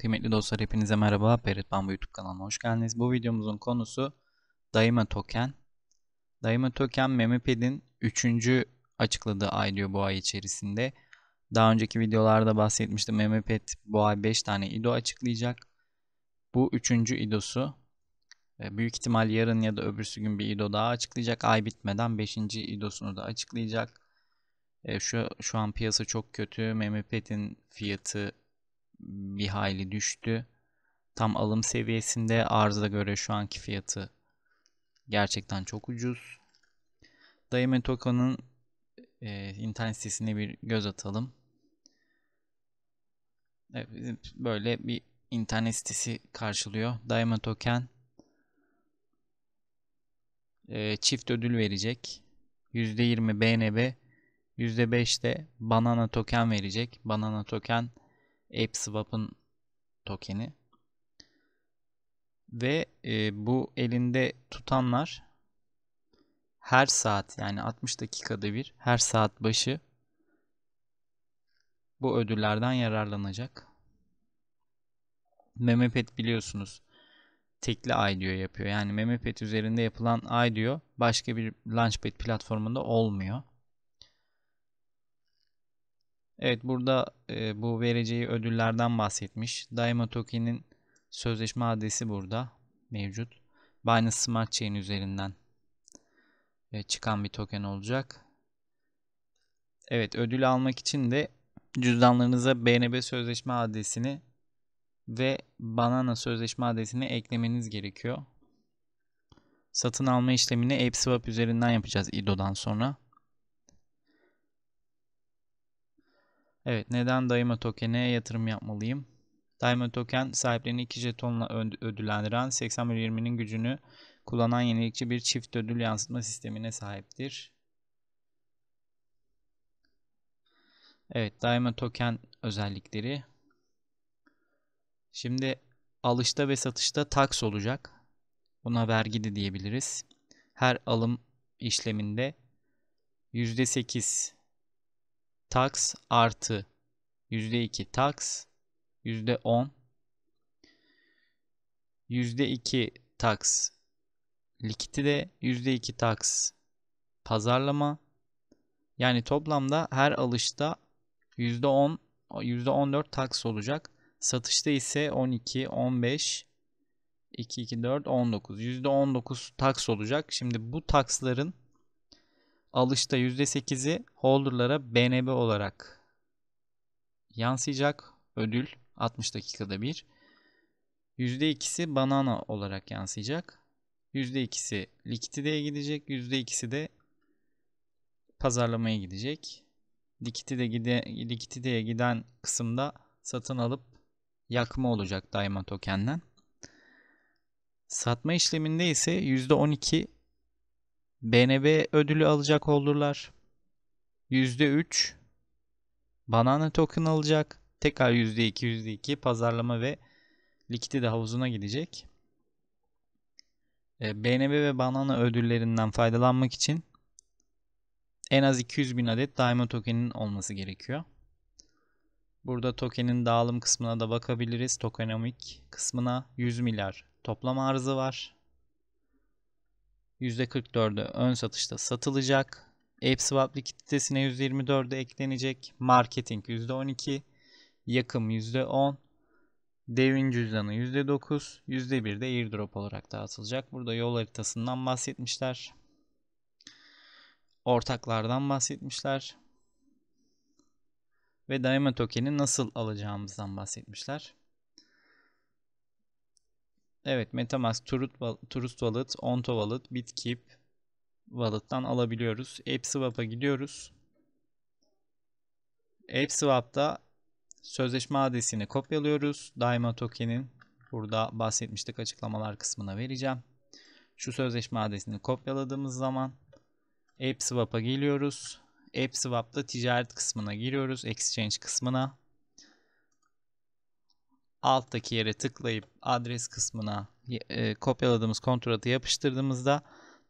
Kıymetli dostlar hepinize merhaba. Perit Bambu YouTube kanalına hoş geldiniz. Bu videomuzun konusu Daima Token. Daima Token Memiped'in 3. açıkladığı ay diyor bu ay içerisinde. Daha önceki videolarda bahsetmiştim. Memiped bu ay 5 tane IDO açıklayacak. Bu 3. IDO'su. Ee, büyük ihtimal yarın ya da öbürsü gün bir IDO daha açıklayacak. Ay bitmeden 5. IDO'sunu da açıklayacak. Ee, şu, şu an piyasa çok kötü. Memiped'in fiyatı bir hayli düştü. Tam alım seviyesinde arıza göre şu anki fiyatı gerçekten çok ucuz. Daimen Toka'nın e, internet sitesine bir göz atalım. Evet, böyle bir internet sitesi karşılıyor. Diamond Token e, çift ödül verecek. %20 BNB, %5 de Banana Token verecek. Banana Token ApeSwap'ın tokeni. Ve e, bu elinde tutanlar her saat yani 60 dakikada bir her saat başı bu ödüllerden yararlanacak. Memepet biliyorsunuz tekli ay yapıyor. Yani Memepet üzerinde yapılan ay başka bir Launchpad platformunda olmuyor. Evet burada e, bu vereceği ödüllerden bahsetmiş. Daima Token'in sözleşme adresi burada mevcut. Binance Smart Chain üzerinden e, çıkan bir token olacak. Evet ödül almak için de cüzdanlarınıza BNB sözleşme adresini ve Banana sözleşme adresini eklemeniz gerekiyor. Satın alma işlemini AppSwap üzerinden yapacağız IDO'dan sonra. Evet neden Daima Token'e yatırım yapmalıyım? Daima Token sahiplerini 2 jetonla ödüllendiren 8120'nin gücünü kullanan yenilikçi bir çift ödül yansıtma sistemine sahiptir. Evet Daima Token özellikleri. Şimdi alışta ve satışta tax olacak. Buna vergi de diyebiliriz. Her alım işleminde %8 tax artı %2 tax %10 %2 tax likidite %2 tax pazarlama yani toplamda her alışta %10 %14 tax olacak. Satışta ise 12, 15, 2, 2, 4, 19. %19 tax olacak. Şimdi bu taksların alışta %8'i holder'lara BNB olarak yansıyacak. Ödül 60 dakikada bir. %2'si banana olarak yansıyacak. %2'si likideye gidecek. %2'si de pazarlamaya gidecek. Likidide gide, likideye giden kısımda satın alıp yakma olacak daima tokenden. Satma işleminde ise %12 BNB ödülü alacak oldular. %3 Banana token alacak. Tekrar %2 %2 pazarlama ve likidi de havuzuna gidecek. BNB e, ve Banana ödüllerinden faydalanmak için en az 200 bin adet daima tokenin olması gerekiyor. Burada tokenin dağılım kısmına da bakabiliriz. Tokenomik kısmına 100 milyar toplam arzı var. %44'ü ön satışta satılacak. AppSwap likiditesine %24'ü eklenecek. Marketing %12, yakım %10, devin cüzdanı %9, %1 de airdrop olarak dağıtılacak. Burada yol haritasından bahsetmişler. Ortaklardan bahsetmişler. Ve Daima Token'i nasıl alacağımızdan bahsetmişler. Evet Metamask, Trust Wallet, Onto Wallet, Bitkeep Wallet'tan alabiliyoruz. AppSwap'a gidiyoruz. AppSwap'ta sözleşme adresini kopyalıyoruz. Daima token'in burada bahsetmiştik açıklamalar kısmına vereceğim. Şu sözleşme adresini kopyaladığımız zaman AppSwap'a geliyoruz. AppSwap'ta ticaret kısmına giriyoruz. Exchange kısmına alttaki yere tıklayıp adres kısmına e, e, kopyaladığımız kontratı yapıştırdığımızda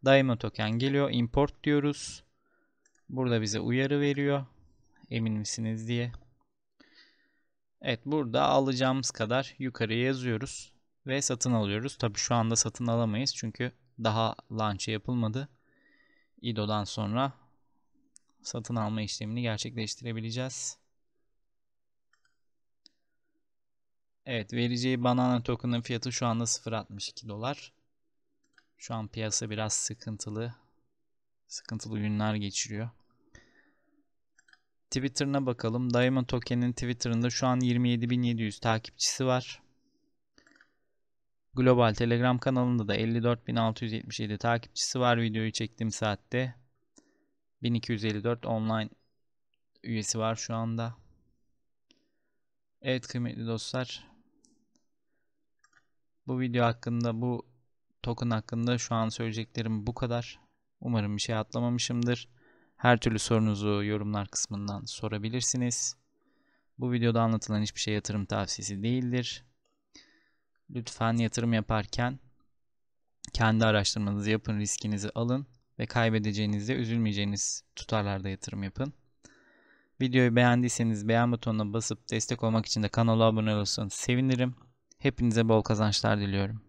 Daima token geliyor. Import diyoruz. Burada bize uyarı veriyor. Emin misiniz diye. Evet burada alacağımız kadar yukarıya yazıyoruz. Ve satın alıyoruz. Tabi şu anda satın alamayız. Çünkü daha launch yapılmadı. IDO'dan sonra satın alma işlemini gerçekleştirebileceğiz. Evet vereceği banana token'ın fiyatı şu anda 0.62 dolar. Şu an piyasa biraz sıkıntılı. Sıkıntılı günler geçiriyor. Twitter'ına bakalım. Diamond Token'in Twitter'ında şu an 27.700 takipçisi var. Global Telegram kanalında da 54.677 takipçisi var. Videoyu çektiğim saatte 1254 online üyesi var şu anda. Evet kıymetli dostlar bu video hakkında, bu token hakkında şu an söyleyeceklerim bu kadar. Umarım bir şey atlamamışımdır. Her türlü sorunuzu yorumlar kısmından sorabilirsiniz. Bu videoda anlatılan hiçbir şey yatırım tavsiyesi değildir. Lütfen yatırım yaparken kendi araştırmanızı yapın, riskinizi alın ve kaybedeceğinizde üzülmeyeceğiniz tutarlarda yatırım yapın. Videoyu beğendiyseniz beğen butonuna basıp destek olmak için de kanala abone olursanız sevinirim. Hepinize bol kazançlar diliyorum.